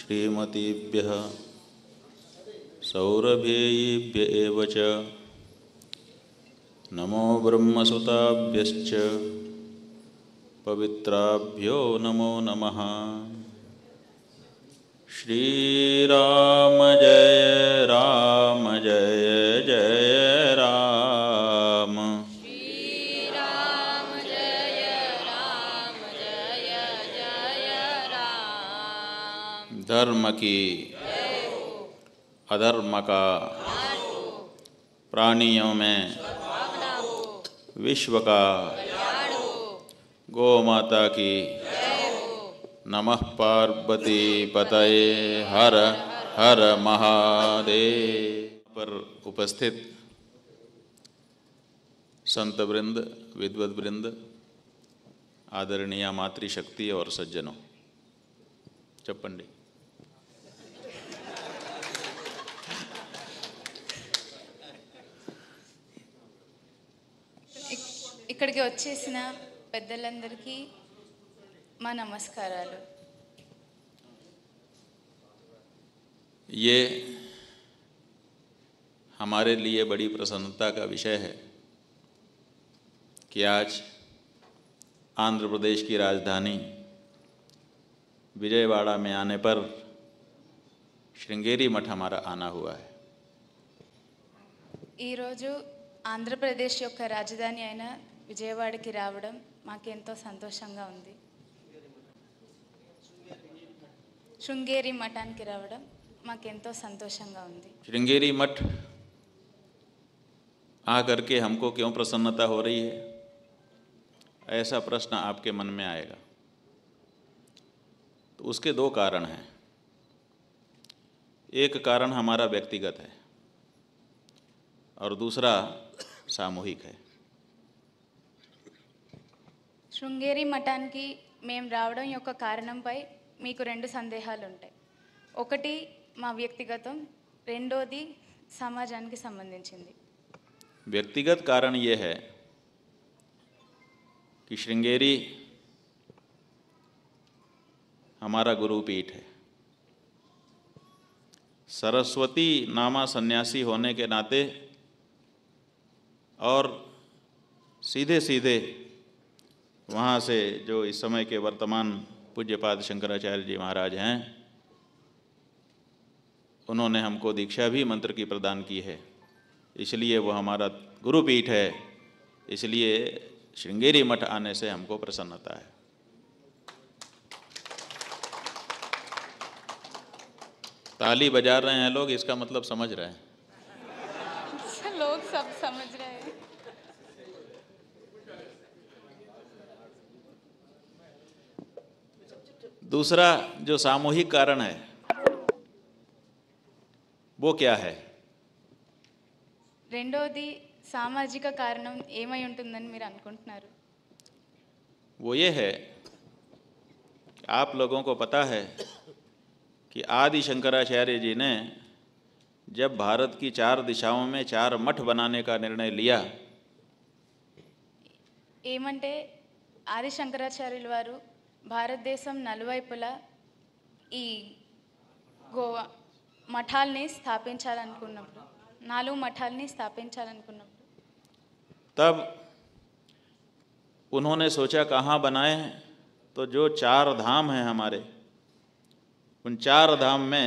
श्रीमतीभ्य सौरभेयीभ्य नमो ब्रह्मसुताभ्य पवित्राभ्यो नमो नमः श्रीराम जय धर्म की अधर्म का प्राणियों में विश्व का गोमाता माता की नमः पार्वती पतये हर हर महादेव पर उपस्थित संत वृंद विद्वत वृंद आदरणीय मातृशक्ति और सज्जनों चप्पंडी ఇక్కడికి वेदल मा नमस्कार ये हमारे लिए बड़ी प्रसन्नता का विषय है कि आज आंध्र प्रदेश की राजधानी विजयवाड़ा में आने पर श्रृंगेरी मठ हमारा आना हुआ है आंध्र प्रदेश राजधानी రాజధాని విజయవాడకి सतोष का उ श्रृंगेरी मठा की రావడం सतोष का उ శృంगेरी मठ आ करके हमको क्यों प्रसन्नता हो रही है ऐसा प्रश्न आपके मन में आएगा तो उसके दो कारण हैं एक कारण हमारा व्यक्तिगत है और दूसरा सामूहिक है श्रृंगे मठा की मेम राव कारण रे सदेहांटाई व्यक्तिगत रेडोदी सामजा की संबंधी व्यक्तिगत कारण ये है कि श्रृंगेरी हमारा गुरुपीठ है सरस्वती नामा सन्यासी होने के नाते और सीधे सीधे वहाँ से जो इस समय के वर्तमान पूज्यपाद शंकराचार्य जी महाराज हैं उन्होंने हमको दीक्षा भी मंत्र की प्रदान की है इसलिए वो हमारा गुरुपीठ है इसलिए श्रृंगेरी मठ आने से हमको प्रसन्नता है ताली बजा रहे हैं लोग इसका मतलब समझ रहे हैं लोग सब समझ रहे हैं दूसरा जो सामूहिक कारण है वो क्या है రెండోది सामाजिक कारण वो ये है आप लोगों को पता है कि आदि शंकराचार्य जी ने जब भारत की चार दिशाओं में चार मठ बनाने का निर्णय लिया ఏమంటే ఆది శంకరాచార్యుల भारत देश नलवला गोवा स्थापित नलू मठा स्थापित तब उन्होंने सोचा कहाँ बनाए तो जो चार धाम हैं हमारे उन चार धाम में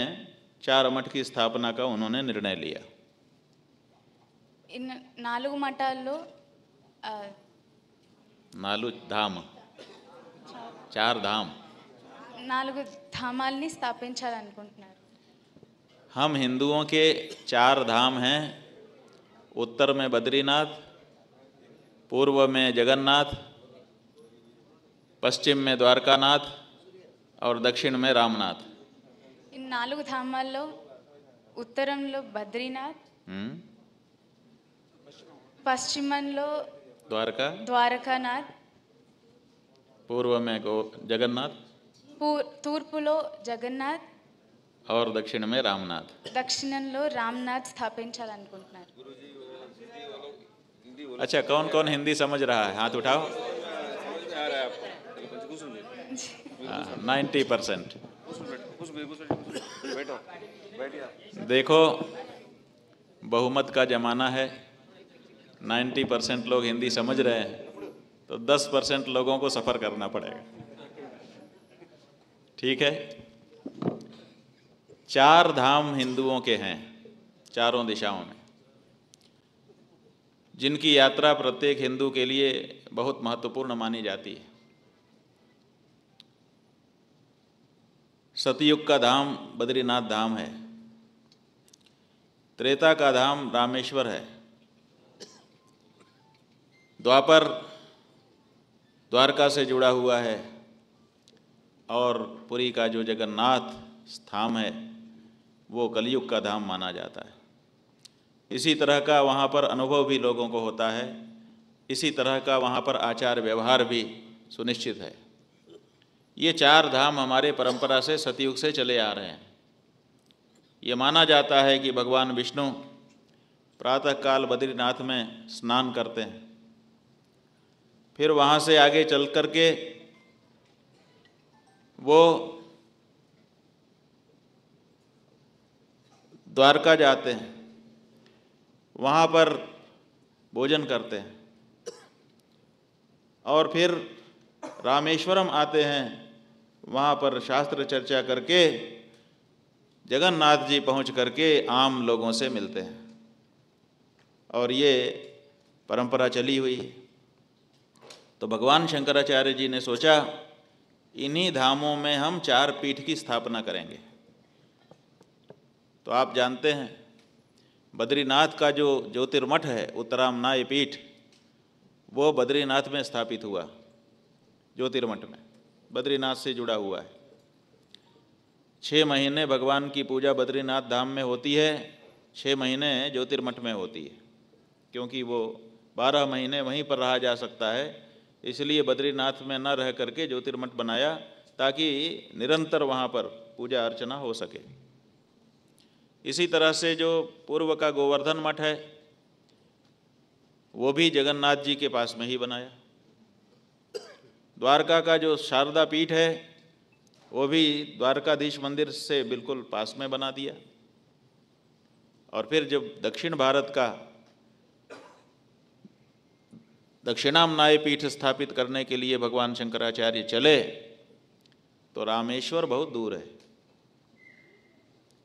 चार मठ की स्थापना का उन्होंने निर्णय लिया इन नालू मठालो नालू धाम चार धाम धामाल स्थापित हम हिंदुओं के चार धाम हैं उत्तर में बद्रीनाथ पूर्व में जगन्नाथ पश्चिम में द्वारकानाथ और दक्षिण में रामनाथ इन नागु धाम उत्तर बद्रीनाथ पश्चिम द्वारका द्वारकानाथ पूर्व में गो जगन्नाथ తూర్పులో जगन्नाथ और दक्षिण में रामनाथ दक्षिण रामनाथ स्थापित अच्छा कौन कौन हिंदी समझ रहा है हाथ उठाओ नाइन्टी परसेंट देखो बहुमत का जमाना है नाइन्टी परसेंट लोग हिंदी समझ रहे हैं तो 10 परसेंट लोगों को सफ़र करना पड़ेगा ठीक है चार धाम हिंदुओं के हैं चारों दिशाओं में जिनकी यात्रा प्रत्येक हिंदू के लिए बहुत महत्वपूर्ण मानी जाती है सतयुग का धाम बद्रीनाथ धाम है त्रेता का धाम रामेश्वर है द्वापर द्वारका से जुड़ा हुआ है और पुरी का जो जगन्नाथ स्थान है वो कलयुग का धाम माना जाता है इसी तरह का वहाँ पर अनुभव भी लोगों को होता है इसी तरह का वहाँ पर आचार व्यवहार भी सुनिश्चित है ये चार धाम हमारे परंपरा से सतयुग से चले आ रहे हैं ये माना जाता है कि भगवान विष्णु प्रातःकाल बद्रीनाथ में स्नान करते हैं फिर वहाँ से आगे चल कर के वो द्वारका जाते हैं वहाँ पर भोजन करते हैं और फिर रामेश्वरम आते हैं वहाँ पर शास्त्र चर्चा करके जगन्नाथ जी पहुँच करके आम लोगों से मिलते हैं और ये परंपरा चली हुई है तो भगवान शंकराचार्य जी ने सोचा इन्हीं धामों में हम चार पीठ की स्थापना करेंगे तो आप जानते हैं बद्रीनाथ का जो ज्योतिर्मठ है उत्तरामनाय पीठ वो बद्रीनाथ में स्थापित हुआ ज्योतिर्मठ में बद्रीनाथ से जुड़ा हुआ है छः महीने भगवान की पूजा बद्रीनाथ धाम में होती है छः महीने ज्योतिर्मठ में होती है क्योंकि वो बारह महीने वहीं पर रहा जा सकता है इसलिए बद्रीनाथ में न रह करके ज्योतिर्मठ बनाया ताकि निरंतर वहाँ पर पूजा अर्चना हो सके इसी तरह से जो पूर्व का गोवर्धन मठ है वो भी जगन्नाथ जी के पास में ही बनाया द्वारका का जो शारदा पीठ है वो भी द्वारकाधीश मंदिर से बिल्कुल पास में बना दिया और फिर जब दक्षिण भारत का दक्षिणाम नाय पीठ स्थापित करने के लिए भगवान शंकराचार्य चले तो रामेश्वर बहुत दूर है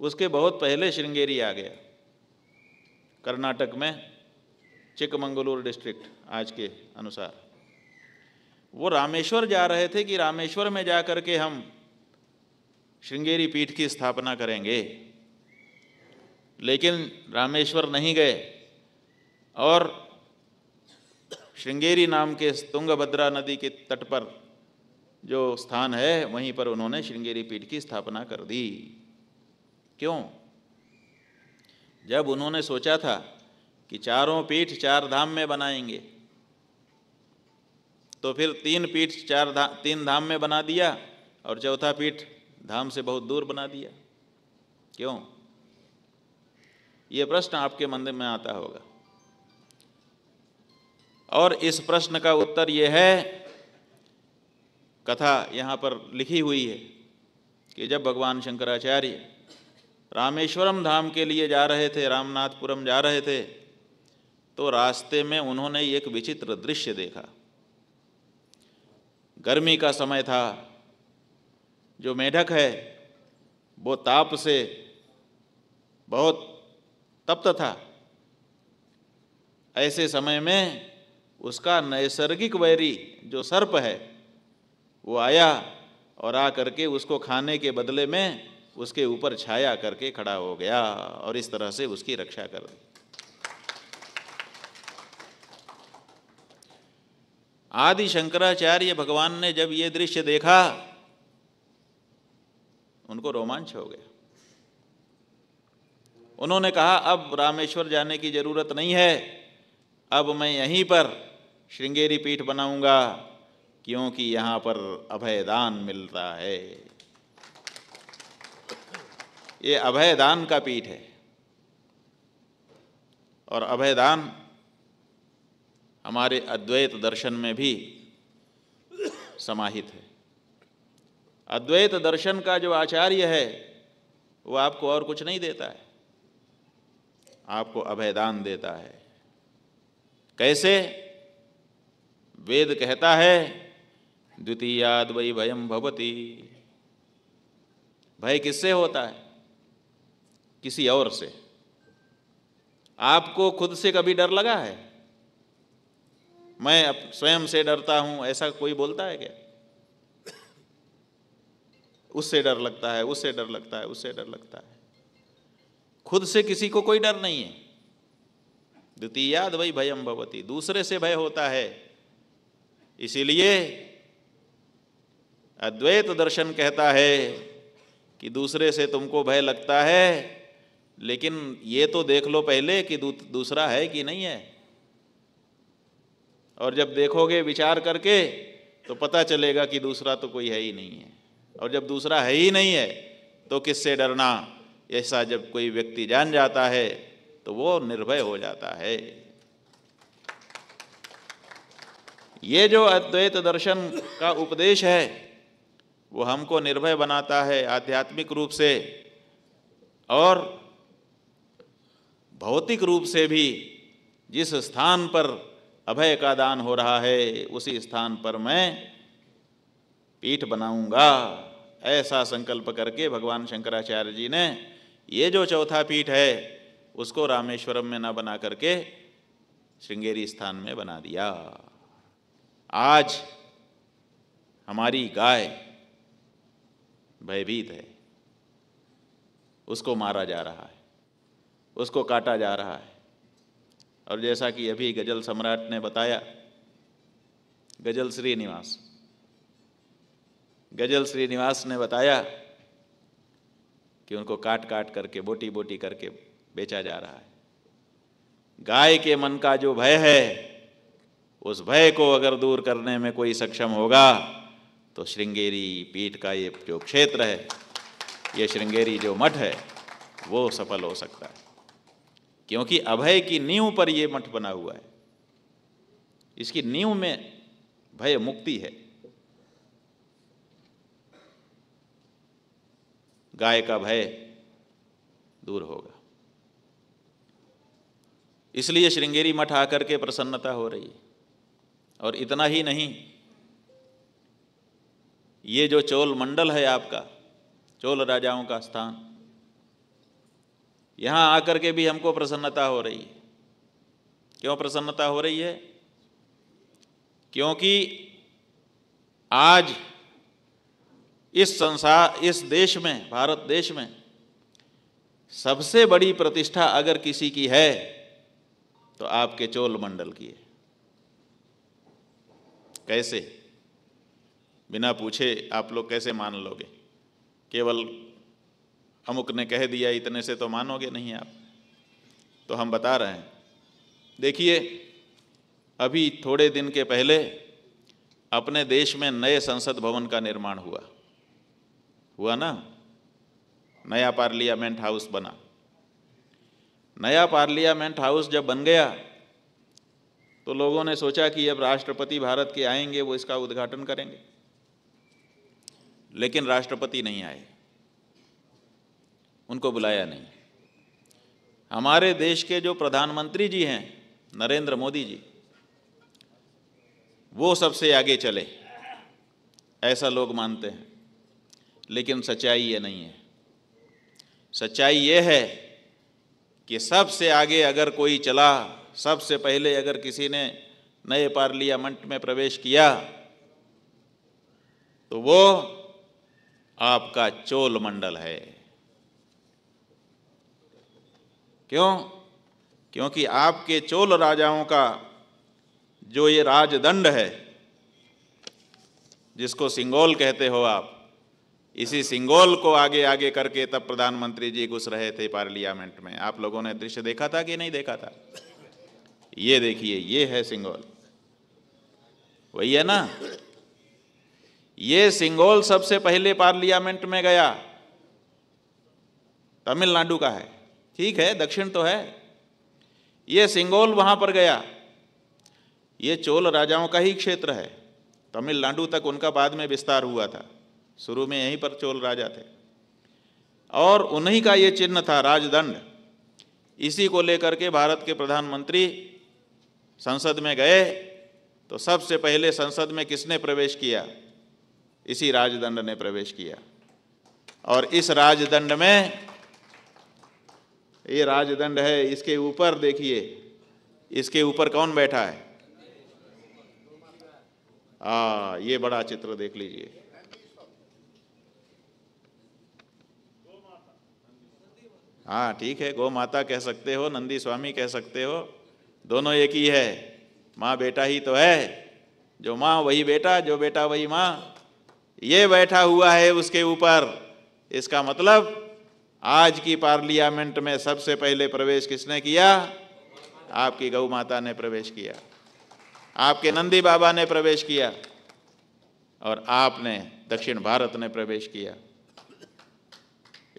उसके बहुत पहले श्रृंगेरी आ गया कर्नाटक में चिकमंगलूर डिस्ट्रिक्ट आज के अनुसार वो रामेश्वर जा रहे थे कि रामेश्वर में जा करके के हम श्रृंगेरी पीठ की स्थापना करेंगे लेकिन रामेश्वर नहीं गए और श्रृंगेरी नाम के तुंगभद्रा नदी के तट पर जो स्थान है वहीं पर उन्होंने श्रृंगेरी पीठ की स्थापना कर दी क्यों जब उन्होंने सोचा था कि चारों पीठ चार धाम में बनाएंगे तो फिर तीन पीठ चार धाम तीन धाम में बना दिया और चौथा पीठ धाम से बहुत दूर बना दिया क्यों ये प्रश्न आपके मन में आता होगा और इस प्रश्न का उत्तर यह है कथा यहाँ पर लिखी हुई है कि जब भगवान शंकराचार्य रामेश्वरम धाम के लिए जा रहे थे रामनाथपुरम जा रहे थे तो रास्ते में उन्होंने एक विचित्र दृश्य देखा गर्मी का समय था जो मेढक है वो ताप से बहुत तप्त था ऐसे समय में उसका नैसर्गिक वैरी जो सर्प है वो आया और आ करके उसको खाने के बदले में उसके ऊपर छाया करके खड़ा हो गया और इस तरह से उसकी रक्षा कर दी आदि शंकराचार्य भगवान ने जब ये दृश्य देखा उनको रोमांच हो गया उन्होंने कहा अब रामेश्वर जाने की जरूरत नहीं है अब मैं यहीं पर श्रृंगेरी पीठ बनाऊंगा क्योंकि यहाँ पर अभयदान मिलता है ये अभयदान का पीठ है और अभयदान हमारे अद्वैत दर्शन में भी समाहित है अद्वैत दर्शन का जो आचार्य है वो आपको और कुछ नहीं देता है आपको अभयदान देता है कैसे वेद कहता है द्वितीयाद वही भयम भवती भय किससे होता है किसी और से आपको खुद से कभी डर लगा है मैं स्वयं से डरता हूं ऐसा कोई बोलता है क्या उससे डर लगता है उससे डर लगता है उससे डर लगता है खुद से किसी को कोई डर नहीं है द्वितीयाद वही भयम भवती दूसरे से भय होता है इसीलिए अद्वैत दर्शन कहता है कि दूसरे से तुमको भय लगता है लेकिन ये तो देख लो पहले कि दू, दूसरा है कि नहीं है और जब देखोगे विचार करके तो पता चलेगा कि दूसरा तो कोई है ही नहीं है और जब दूसरा है ही नहीं है तो किससे डरना ऐसा जब कोई व्यक्ति जान जाता है तो वो निर्भय हो जाता है ये जो अद्वैत दर्शन का उपदेश है वो हमको निर्भय बनाता है आध्यात्मिक रूप से और भौतिक रूप से भी जिस स्थान पर अभय का दान हो रहा है उसी स्थान पर मैं पीठ बनाऊंगा ऐसा संकल्प करके भगवान शंकराचार्य जी ने ये जो चौथा पीठ है उसको रामेश्वरम में न बना करके श्रृंगेरी स्थान में बना दिया आज हमारी गाय भयभीत है उसको मारा जा रहा है उसको काटा जा रहा है और जैसा कि अभी गजल सम्राट ने बताया गजल श्रीनिवास गजल श्रीनिवास ने बताया कि उनको काट काट करके बोटी बोटी करके बेचा जा रहा है गाय के मन का जो भय है उस भय को अगर दूर करने में कोई सक्षम होगा तो श्रृंगेरी पीठ का ये जो क्षेत्र है ये श्रृंगेरी जो मठ है वो सफल हो सकता है क्योंकि अभय की नींव पर ये मठ बना हुआ है इसकी नींव में भय मुक्ति है गाय का भय दूर होगा इसलिए श्रृंगेरी मठ आकर के प्रसन्नता हो रही है और इतना ही नहीं ये जो चोल मंडल है आपका चोल राजाओं का स्थान यहाँ आकर के भी हमको प्रसन्नता हो रही है क्यों प्रसन्नता हो रही है क्योंकि आज इस संसार इस देश में भारत देश में सबसे बड़ी प्रतिष्ठा अगर किसी की है तो आपके चोल मंडल की है कैसे बिना पूछे आप लोग कैसे मान लोगे केवल अमुक ने कह दिया इतने से तो मानोगे नहीं आप तो हम बता रहे हैं देखिए अभी थोड़े दिन के पहले अपने देश में नए संसद भवन का निर्माण हुआ हुआ ना नया पार्लियामेंट हाउस बना नया पार्लियामेंट हाउस जब बन गया तो लोगों ने सोचा कि अब राष्ट्रपति भारत के आएंगे वो इसका उद्घाटन करेंगे लेकिन राष्ट्रपति नहीं आए उनको बुलाया नहीं हमारे देश के जो प्रधानमंत्री जी हैं नरेंद्र मोदी जी वो सबसे आगे चले ऐसा लोग मानते हैं लेकिन सच्चाई ये नहीं है सच्चाई ये है कि सबसे आगे अगर कोई चला सबसे पहले अगर किसी ने नए पार्लियामेंट में प्रवेश किया तो वो आपका चोल मंडल है क्यों क्योंकि आपके चोल राजाओं का जो ये राजदंड है जिसको सिंगोल कहते हो आप इसी सिंगोल को आगे आगे करके तब प्रधानमंत्री जी घुस रहे थे पार्लियामेंट में आप लोगों ने दृश्य देखा था कि नहीं देखा था ये देखिए ये है सिंगोल वही है ना ये सिंगोल सबसे पहले पार्लियामेंट में गया तमिलनाडु का है ठीक है दक्षिण तो है ये सिंगोल वहां पर गया ये चोल राजाओं का ही क्षेत्र है तमिलनाडु तक उनका बाद में विस्तार हुआ था शुरू में यहीं पर चोल राजा थे और उन्हीं का ये चिन्ह था राजदंड इसी को लेकर के भारत के प्रधानमंत्री संसद में गए तो सबसे पहले संसद में किसने प्रवेश किया इसी राजदंड ने प्रवेश किया और इस राजदंड में ये राजदंड है इसके ऊपर देखिए इसके ऊपर कौन बैठा है आ, ये बड़ा चित्र देख लीजिए हाँ ठीक है गो माता कह सकते हो नंदी स्वामी कह सकते हो दोनों एक ही है माँ बेटा ही तो है जो माँ वही बेटा जो बेटा वही माँ ये बैठा हुआ है उसके ऊपर इसका मतलब आज की पार्लियामेंट में सबसे पहले प्रवेश किसने किया आपकी गौ माता ने प्रवेश किया आपके नंदी बाबा ने प्रवेश किया और आपने दक्षिण भारत ने प्रवेश किया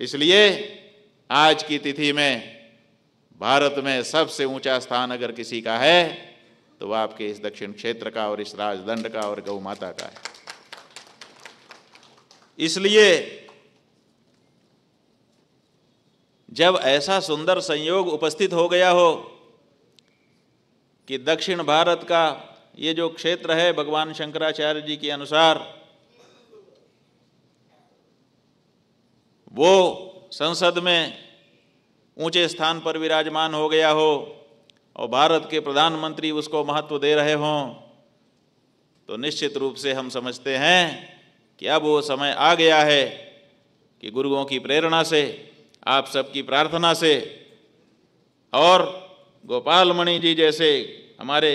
इसलिए आज की तिथि में भारत में सबसे ऊंचा स्थान अगर किसी का है तो वह आपके इस दक्षिण क्षेत्र का और इस राजदंड का और गौ माता का है इसलिए जब ऐसा सुंदर संयोग उपस्थित हो गया हो कि दक्षिण भारत का ये जो क्षेत्र है भगवान शंकराचार्य जी के अनुसार वो संसद में ऊंचे स्थान पर विराजमान हो गया हो और भारत के प्रधानमंत्री उसको महत्व दे रहे हों तो निश्चित रूप से हम समझते हैं कि अब वो समय आ गया है कि गुरुओं की प्रेरणा से आप सबकी प्रार्थना से और गोपाल मणि जी जैसे हमारे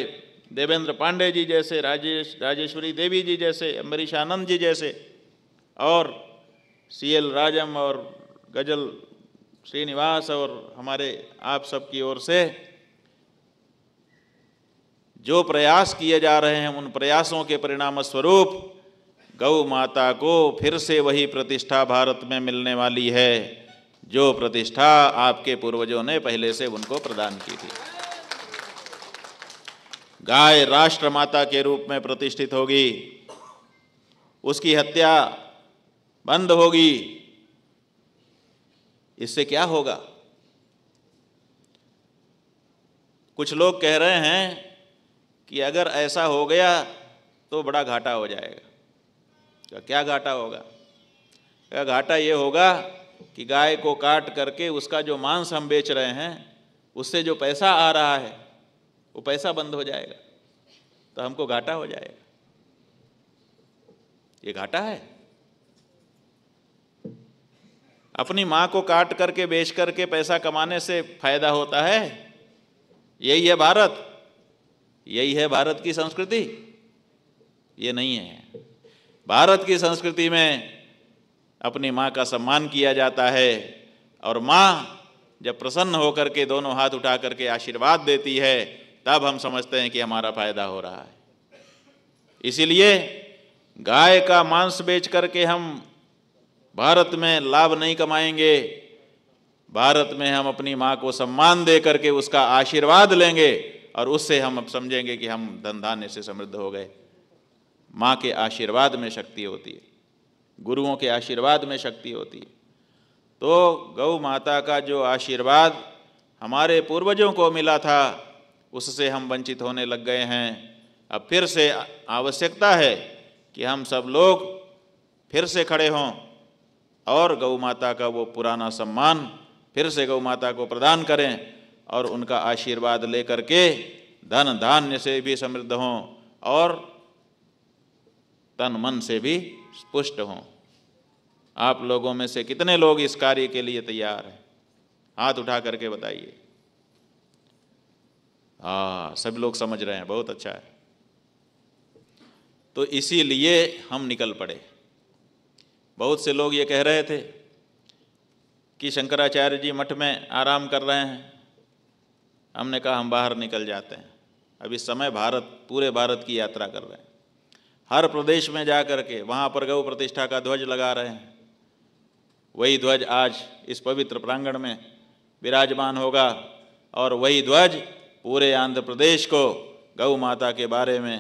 देवेंद्र पांडे जी जैसे राजेश राजेश्वरी देवी जी जैसे अम्बरीश आनंद जी जैसे और सी एल राजम और गजल श्रीनिवास और हमारे आप सब की ओर से जो प्रयास किए जा रहे हैं उन प्रयासों के परिणाम स्वरूप गौ माता को फिर से वही प्रतिष्ठा भारत में मिलने वाली है जो प्रतिष्ठा आपके पूर्वजों ने पहले से उनको प्रदान की थी गाय राष्ट्र माता के रूप में प्रतिष्ठित होगी उसकी हत्या बंद होगी इससे क्या होगा कुछ लोग कह रहे हैं कि अगर ऐसा हो गया तो बड़ा घाटा हो जाएगा क्या घाटा होगा घाटा ये होगा कि गाय को काट करके उसका जो मांस हम बेच रहे हैं उससे जो पैसा आ रहा है वो पैसा बंद हो जाएगा तो हमको घाटा हो जाएगा ये घाटा है अपनी माँ को काट करके बेच करके पैसा कमाने से फायदा होता है यही है भारत यही है भारत की संस्कृति ये नहीं है भारत की संस्कृति में अपनी माँ का सम्मान किया जाता है और माँ जब प्रसन्न होकर के दोनों हाथ उठा करके आशीर्वाद देती है तब हम समझते हैं कि हमारा फायदा हो रहा है इसीलिए गाय का मांस बेच करके हम भारत में लाभ नहीं कमाएंगे भारत में हम अपनी माँ को सम्मान दे करके उसका आशीर्वाद लेंगे और उससे हम अब समझेंगे कि हम धन धान्य से समृद्ध हो गए माँ के आशीर्वाद में शक्ति होती है गुरुओं के आशीर्वाद में शक्ति होती है तो गौ माता का जो आशीर्वाद हमारे पूर्वजों को मिला था उससे हम वंचित होने लग गए हैं अब फिर से आवश्यकता है कि हम सब लोग फिर से खड़े हों और गौ माता का वो पुराना सम्मान फिर से गौ माता को प्रदान करें और उनका आशीर्वाद लेकर के धन धान्य से भी समृद्ध हों और तन मन से भी पुष्ट हों आप लोगों में से कितने लोग इस कार्य के लिए तैयार हैं हाथ उठा करके बताइए हाँ सब लोग समझ रहे हैं बहुत अच्छा है तो इसीलिए हम निकल पड़े बहुत से लोग ये कह रहे थे कि शंकराचार्य जी मठ में आराम कर रहे हैं हमने कहा हम बाहर निकल जाते हैं अभी समय भारत पूरे भारत की यात्रा कर रहे हैं हर प्रदेश में जा कर के वहाँ पर गौ प्रतिष्ठा का ध्वज लगा रहे हैं वही ध्वज आज इस पवित्र प्रांगण में विराजमान होगा और वही ध्वज पूरे आंध्र प्रदेश को गौ माता के बारे में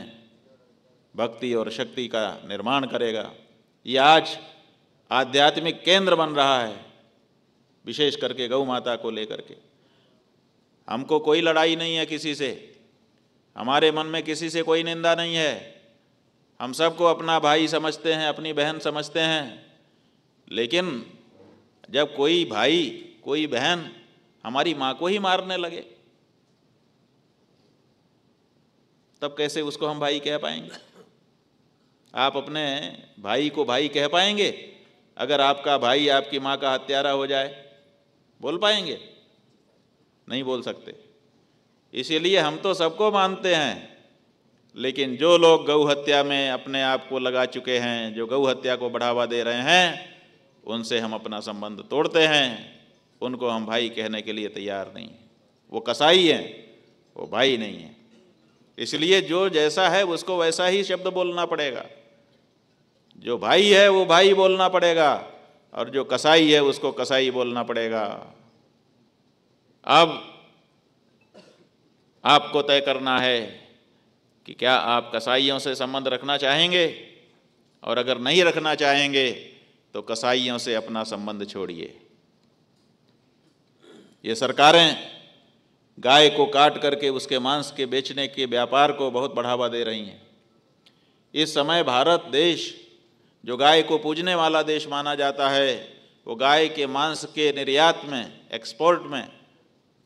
भक्ति और शक्ति का निर्माण करेगा ये आज आध्यात्मिक केंद्र बन रहा है विशेष करके गौ माता को लेकर के हमको कोई लड़ाई नहीं है किसी से हमारे मन में किसी से कोई निंदा नहीं है हम सबको अपना भाई समझते हैं अपनी बहन समझते हैं लेकिन जब कोई भाई कोई बहन हमारी माँ को ही मारने लगे तब कैसे उसको हम भाई कह पाएंगे आप अपने भाई को भाई कह पाएंगे अगर आपका भाई आपकी माँ का हत्यारा हो जाए बोल पाएंगे नहीं बोल सकते इसीलिए हम तो सबको मानते हैं लेकिन जो लोग गौ हत्या में अपने आप को लगा चुके हैं जो गौ हत्या को बढ़ावा दे रहे हैं उनसे हम अपना संबंध तोड़ते हैं उनको हम भाई कहने के लिए तैयार नहीं हैं वो कसाई हैं वो भाई नहीं हैं इसलिए जो जैसा है उसको वैसा ही शब्द बोलना पड़ेगा जो भाई है वो भाई बोलना पड़ेगा और जो कसाई है उसको कसाई बोलना पड़ेगा अब आपको तय करना है कि क्या आप कसाईयों से संबंध रखना चाहेंगे और अगर नहीं रखना चाहेंगे तो कसाईयों से अपना संबंध छोड़िए ये सरकारें गाय को काट करके उसके मांस के बेचने के व्यापार को बहुत बढ़ावा दे रही हैं इस समय भारत देश जो गाय को पूजने वाला देश माना जाता है वो गाय के मांस के निर्यात में एक्सपोर्ट में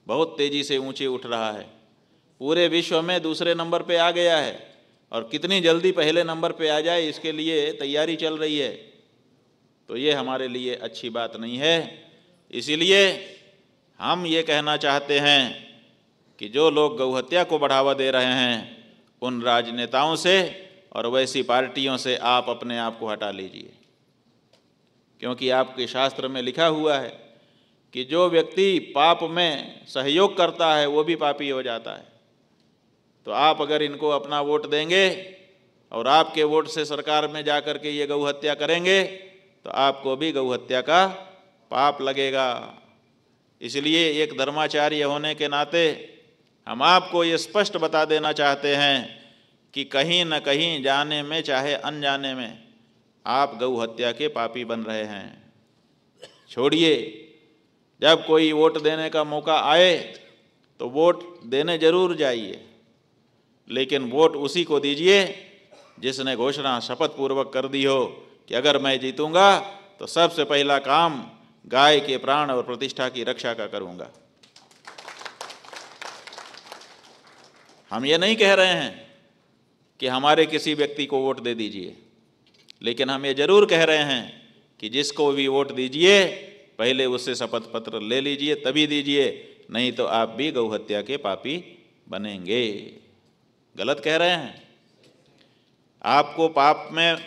बहुत तेज़ी से ऊंचे उठ रहा है पूरे विश्व में दूसरे नंबर पे आ गया है और कितनी जल्दी पहले नंबर पे आ जाए इसके लिए तैयारी चल रही है तो ये हमारे लिए अच्छी बात नहीं है इसीलिए हम ये कहना चाहते हैं कि जो लोग गौहत्या को बढ़ावा दे रहे हैं उन राजनेताओं से और वैसी पार्टियों से आप अपने आप को हटा लीजिए क्योंकि आपके शास्त्र में लिखा हुआ है कि जो व्यक्ति पाप में सहयोग करता है वो भी पापी हो जाता है तो आप अगर इनको अपना वोट देंगे और आपके वोट से सरकार में जा कर के ये गौ हत्या करेंगे तो आपको भी गौ हत्या का पाप लगेगा इसलिए एक धर्माचार्य होने के नाते हम आपको ये स्पष्ट बता देना चाहते हैं कि कहीं न कहीं जाने में चाहे अनजाने में आप गौ हत्या के पापी बन रहे हैं छोड़िए जब कोई वोट देने का मौका आए तो वोट देने जरूर जाइए लेकिन वोट उसी को दीजिए जिसने घोषणा शपथ पूर्वक कर दी हो कि अगर मैं जीतूंगा तो सबसे पहला काम गाय के प्राण और प्रतिष्ठा की रक्षा का करूंगा हम ये नहीं कह रहे हैं कि हमारे किसी व्यक्ति को वोट दे दीजिए लेकिन हम ये जरूर कह रहे हैं कि जिसको भी वोट दीजिए पहले उससे शपथ पत्र ले लीजिए तभी दीजिए नहीं तो आप भी गौहत्या के पापी बनेंगे गलत कह रहे हैं आपको पाप में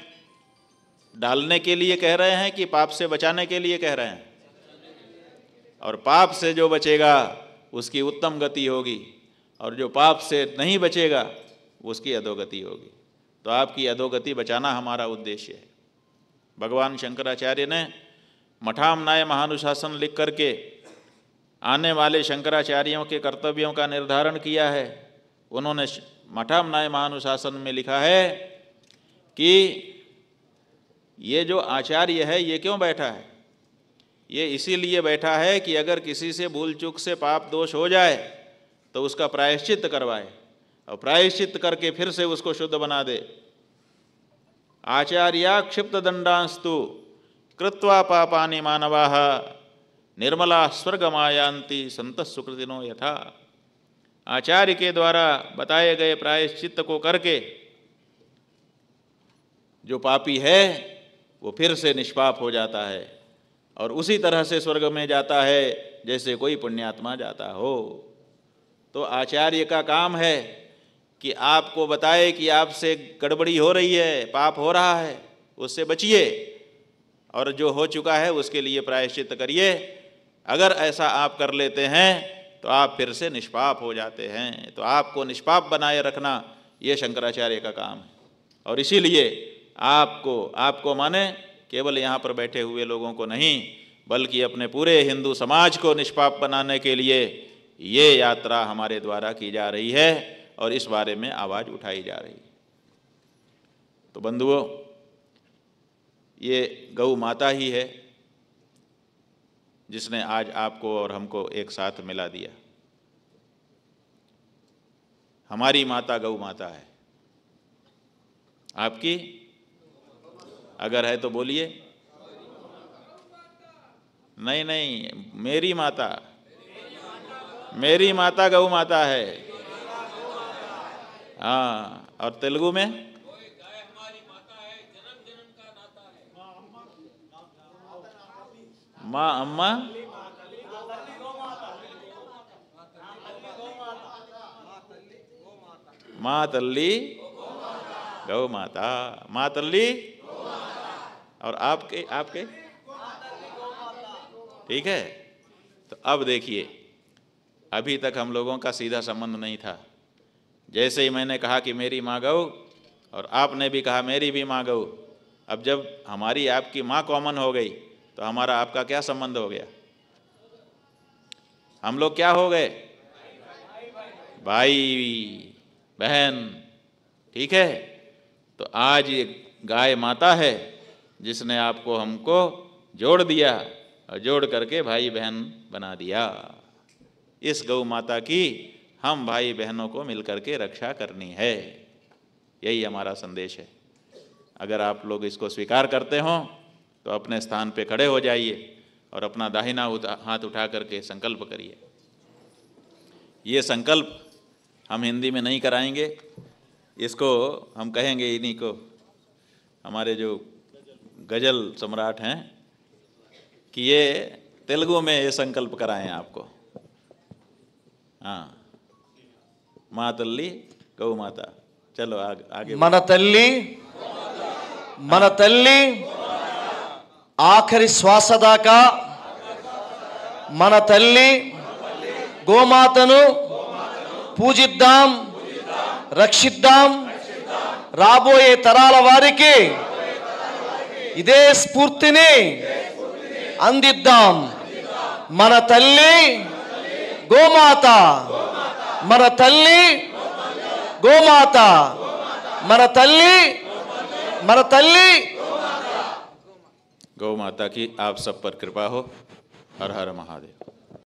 डालने के लिए कह रहे हैं कि पाप से बचाने के लिए कह रहे हैं और पाप से जो बचेगा उसकी उत्तम गति होगी और जो पाप से नहीं बचेगा उसकी अधोगति होगी तो आपकी अधोगति बचाना हमारा उद्देश्य है भगवान शंकराचार्य ने मठाम नाय महानुशासन लिख करके आने वाले शंकराचार्यों के कर्तव्यों का निर्धारण किया है उन्होंने मठाम नाय महानुशासन में लिखा है कि ये जो आचार्य है ये क्यों बैठा है ये इसीलिए बैठा है कि अगर किसी से भूल चूक से पाप दोष हो जाए तो उसका प्रायश्चित करवाए और प्रायश्चित करके फिर से उसको शुद्ध बना दे आचार्या क्षिप्त दंडास्तु कृत्वा पापानि मानवा निर्मला स्वर्ग मायांति संत सुकृतिनो यथा आचार्य के द्वारा बताए गए प्रायश्चित को करके जो पापी है वो फिर से निष्पाप हो जाता है और उसी तरह से स्वर्ग में जाता है जैसे कोई पुण्यात्मा जाता हो तो आचार्य का काम है कि आपको बताए कि आपसे गड़बड़ी हो रही है पाप हो रहा है उससे बचिए और जो हो चुका है उसके लिए प्रायश्चित करिए अगर ऐसा आप कर लेते हैं तो आप फिर से निष्पाप हो जाते हैं तो आपको निष्पाप बनाए रखना ये शंकराचार्य का काम है और इसीलिए आपको आपको माने केवल यहाँ पर बैठे हुए लोगों को नहीं बल्कि अपने पूरे हिंदू समाज को निष्पाप बनाने के लिए ये यात्रा हमारे द्वारा की जा रही है और इस बारे में आवाज़ उठाई जा रही तो बंधुओं ये गौ माता ही है जिसने आज आपको और हमको एक साथ मिला दिया हमारी माता गौ माता है आपकी अगर है तो बोलिए नहीं नहीं मेरी माता मेरी माता गौ माता है हाँ और तेलुगु में माँ अम्मा माँ तल्ली गौ माता माँ तल्ली और आपके आपके ठीक है तो अब देखिए अभी तक हम लोगों का सीधा संबंध नहीं था जैसे ही मैंने कहा कि मेरी माँ गऊ और आपने भी कहा मेरी भी माँ गऊ अब जब हमारी आपकी माँ कॉमन हो गई तो हमारा आपका क्या संबंध हो गया हम लोग क्या हो गए भाई बहन ठीक है तो आज ये गाय माता है जिसने आपको हमको जोड़ दिया और जोड़ करके भाई बहन बना दिया इस गौ माता की हम भाई बहनों को मिलकर के रक्षा करनी है यही हमारा संदेश है अगर आप लोग इसको स्वीकार करते हो तो अपने स्थान पे खड़े हो जाइए और अपना दाहिना हाथ उठा करके संकल्प करिए ये संकल्प हम हिंदी में नहीं कराएंगे इसको हम कहेंगे इन्हीं को हमारे जो गजल सम्राट हैं कि ये तेलुगु में ये संकल्प कराएं आपको हाँ మా తల్లి గౌమాత చలో మన తల్లి మన తల్లి ఆఖరి శ్వాస దాకా మన తల్లి గోమాతను పూజిద్దాం రక్షిద్దాం రాబోయే తరాల వారికి ఇదే స్ఫూర్తిని అందిద్దాం మన తల్లి గోమాత మన తల్లి గోమాత మన తల్లి మన తల్లి गौ माता की आप सब पर कृपा हो हर हर महादेव